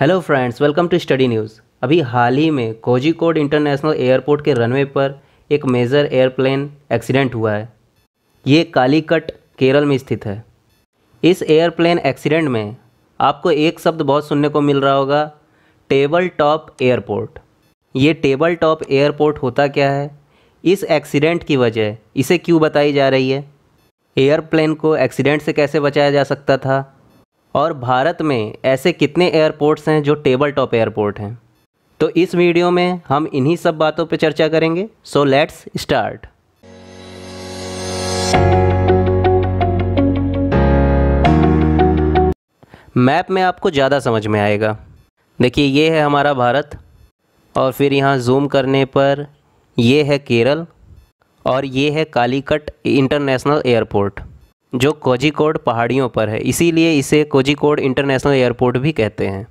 hello friends welcome to study news अभी हाल ही में कोजिकोड इंटरनेशनल एयरपोर्ट के रनवे पर एक मेजर एयरप्लेन एक्सीडेंट हुआ है ये कालीकट केरल में स्थित है इस एयरप्लेन एक्सीडेंट में आपको एक शब्द बहुत सुनने को मिल रहा होगा टेबल टॉप एयरपोर्ट ये टेबल टॉप एयरपोर्ट होता क्या है इस एक्सीडेंट की वजह इसे क्यों बताई जा रही है एयरप्लेन को एक्सीडेंट से कैसे बचाया जा सकता था और भारत में ऐसे कितने एयरपोर्ट्स हैं जो टेबल टॉप एयरपोर्ट हैं तो इस वीडियो में हम इन्हीं सब बातों पर चर्चा करेंगे सो लेट्स स्टार्ट मैप में आपको ज़्यादा समझ में आएगा देखिए ये है हमारा भारत और फिर यहाँ जूम करने पर ये है केरल और ये है कालीकट इंटरनेशनल एयरपोर्ट जो कोझिकोड पहाड़ियों पर है इसीलिए इसे कोझिकोड इंटरनेशनल एयरपोर्ट भी कहते हैं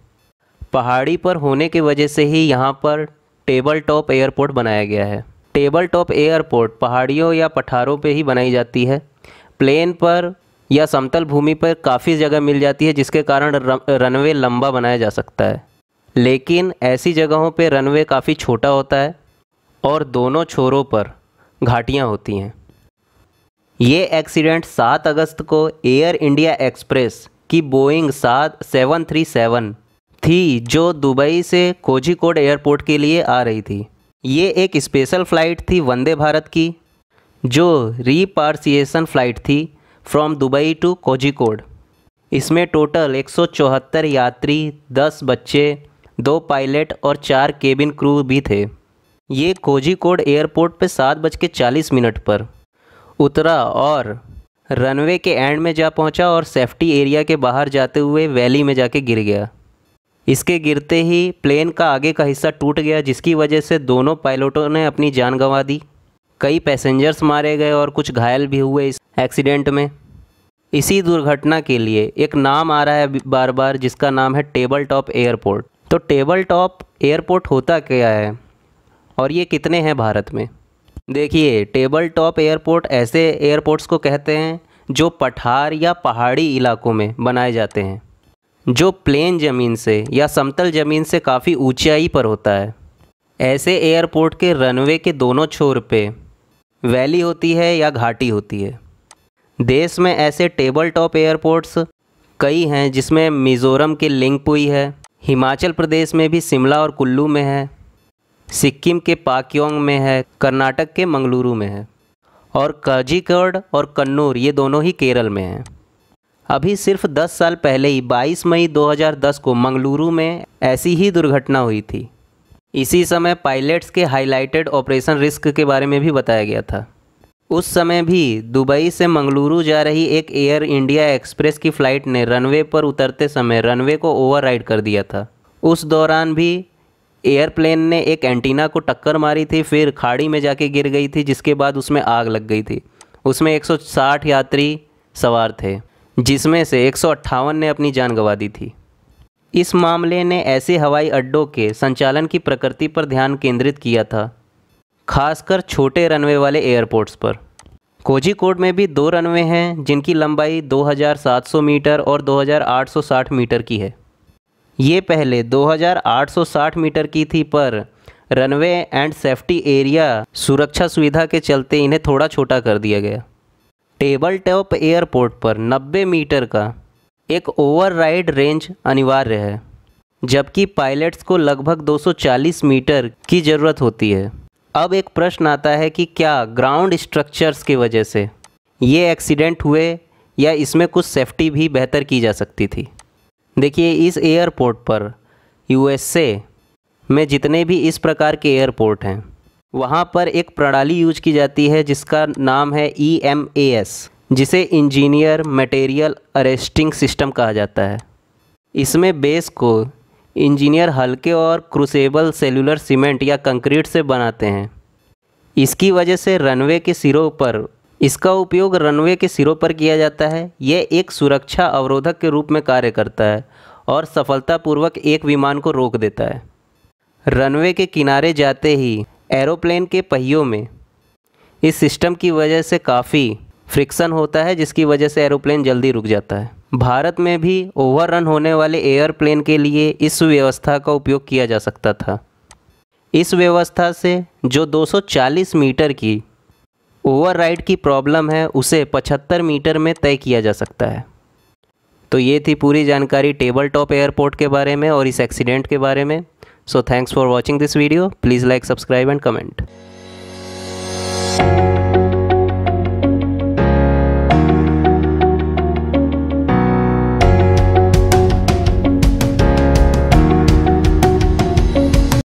पहाड़ी पर होने की वजह से ही यहाँ पर टेबल टॉप एयरपोर्ट बनाया गया है टेबल टॉप एयरपोर्ट पहाड़ियों या पठारों पे ही बनाई जाती है प्लेन पर या समतल भूमि पर काफ़ी जगह मिल जाती है जिसके कारण रनवे लंबा बनाया जा सकता है लेकिन ऐसी जगहों पर रनवे काफ़ी छोटा होता है और दोनों छोरों पर घाटियाँ होती हैं ये एक्सीडेंट 7 अगस्त को एयर इंडिया एक्सप्रेस की बोइंग सात सेवन थ्री सेवन थी जो दुबई से कोझिकोड एयरपोर्ट के लिए आ रही थी ये एक स्पेशल फ़्लाइट थी वंदे भारत की जो रीपार्सिएशन फ़्लाइट थी फ्रॉम दुबई टू कोझिकोड इसमें टोटल एक यात्री 10 बच्चे दो पायलट और चार केबिन क्रू भी थे ये कोझिकोड एयरपोर्ट पर सात बज के चालीस मिनट पर उतरा और रनवे के एंड में जा पहुंचा और सेफ्टी एरिया के बाहर जाते हुए वैली में जाके गिर गया इसके गिरते ही प्लेन का आगे का हिस्सा टूट गया जिसकी वजह से दोनों पायलटों ने अपनी जान गंवा दी कई पैसेंजर्स मारे गए और कुछ घायल भी हुए इस एक्सीडेंट में इसी दुर्घटना के लिए एक नाम आ रहा है बार बार जिसका नाम है टेबल टॉप एयरपोर्ट तो टेबल टॉप एयरपोर्ट होता क्या है और ये कितने हैं भारत में देखिए टेबल टॉप एयरपोर्ट ऐसे एयरपोर्ट्स को कहते हैं जो पठार या पहाड़ी इलाकों में बनाए जाते हैं जो प्लेन ज़मीन से या समतल ज़मीन से काफ़ी ऊंचाई पर होता है ऐसे एयरपोर्ट के रनवे के दोनों छोर पे वैली होती है या घाटी होती है देश में ऐसे टेबल टॉप एयरपोर्ट्स कई हैं जिसमें मिज़ोरम के लिंगपुई है हिमाचल प्रदेश में भी शिमला और कुल्लू में है सिक्किम के पाक्योंग में है कर्नाटक के मंगलुरु में है और काजीकड और कन्नूर ये दोनों ही केरल में हैं अभी सिर्फ 10 साल पहले ही 22 मई 2010 को मंगलुरु में ऐसी ही दुर्घटना हुई थी इसी समय पायलट्स के हाइलाइटेड ऑपरेशन रिस्क के बारे में भी बताया गया था उस समय भी दुबई से मंगलुरु जा रही एक एयर इंडिया एक्सप्रेस की फ़्लाइट ने रनवे पर उतरते समय रनवे को ओवरराइड कर दिया था उस दौरान भी एयरप्लेन ने एक एंटीना को टक्कर मारी थी फिर खाड़ी में जाके गिर गई थी जिसके बाद उसमें आग लग गई थी उसमें 160 यात्री सवार थे जिसमें से एक ने अपनी जान गंवा दी थी इस मामले ने ऐसे हवाई अड्डों के संचालन की प्रकृति पर ध्यान केंद्रित किया था खासकर छोटे रनवे वाले एयरपोर्ट्स पर कोझिकोड में भी दो रनवे हैं जिनकी लंबाई 2,700 मीटर और 2,860 मीटर की है ये पहले 2860 मीटर की थी पर रनवे एंड सेफ्टी एरिया सुरक्षा सुविधा के चलते इन्हें थोड़ा छोटा कर दिया गया टेबल टॉप एयरपोर्ट पर 90 मीटर का एक ओवरराइड रेंज अनिवार्य है जबकि पायलट्स को लगभग 240 मीटर की ज़रूरत होती है अब एक प्रश्न आता है कि क्या ग्राउंड स्ट्रक्चर्स की वजह से ये एक्सीडेंट हुए या इसमें कुछ सेफ्टी भी बेहतर की जा सकती थी देखिए इस एयरपोर्ट पर यूएसए में जितने भी इस प्रकार के एयरपोर्ट हैं वहाँ पर एक प्रणाली यूज की जाती है जिसका नाम है ई एम ए एस जिसे इंजीनियर मटेरियल अरेस्टिंग सिस्टम कहा जाता है इसमें बेस को इंजीनियर हल्के और क्रूसेबल सेलुलर सीमेंट या कंक्रीट से बनाते हैं इसकी वजह से रनवे के सिरों पर इसका उपयोग रनवे के सिरों पर किया जाता है यह एक सुरक्षा अवरोधक के रूप में कार्य करता है और सफलतापूर्वक एक विमान को रोक देता है रनवे के किनारे जाते ही एरोप्लेन के पहियों में इस सिस्टम की वजह से काफ़ी फ्रिक्शन होता है जिसकी वजह से एरोप्लेन जल्दी रुक जाता है भारत में भी ओवर रन होने वाले एयरप्लेन के लिए इस व्यवस्था का उपयोग किया जा सकता था इस व्यवस्था से जो 240 मीटर की ओवरराइड की प्रॉब्लम है उसे 75 मीटर में तय किया जा सकता है तो ये थी पूरी जानकारी टेबल टॉप एयरपोर्ट के बारे में और इस एक्सीडेंट के बारे में so thanks for watching this video please like subscribe and comment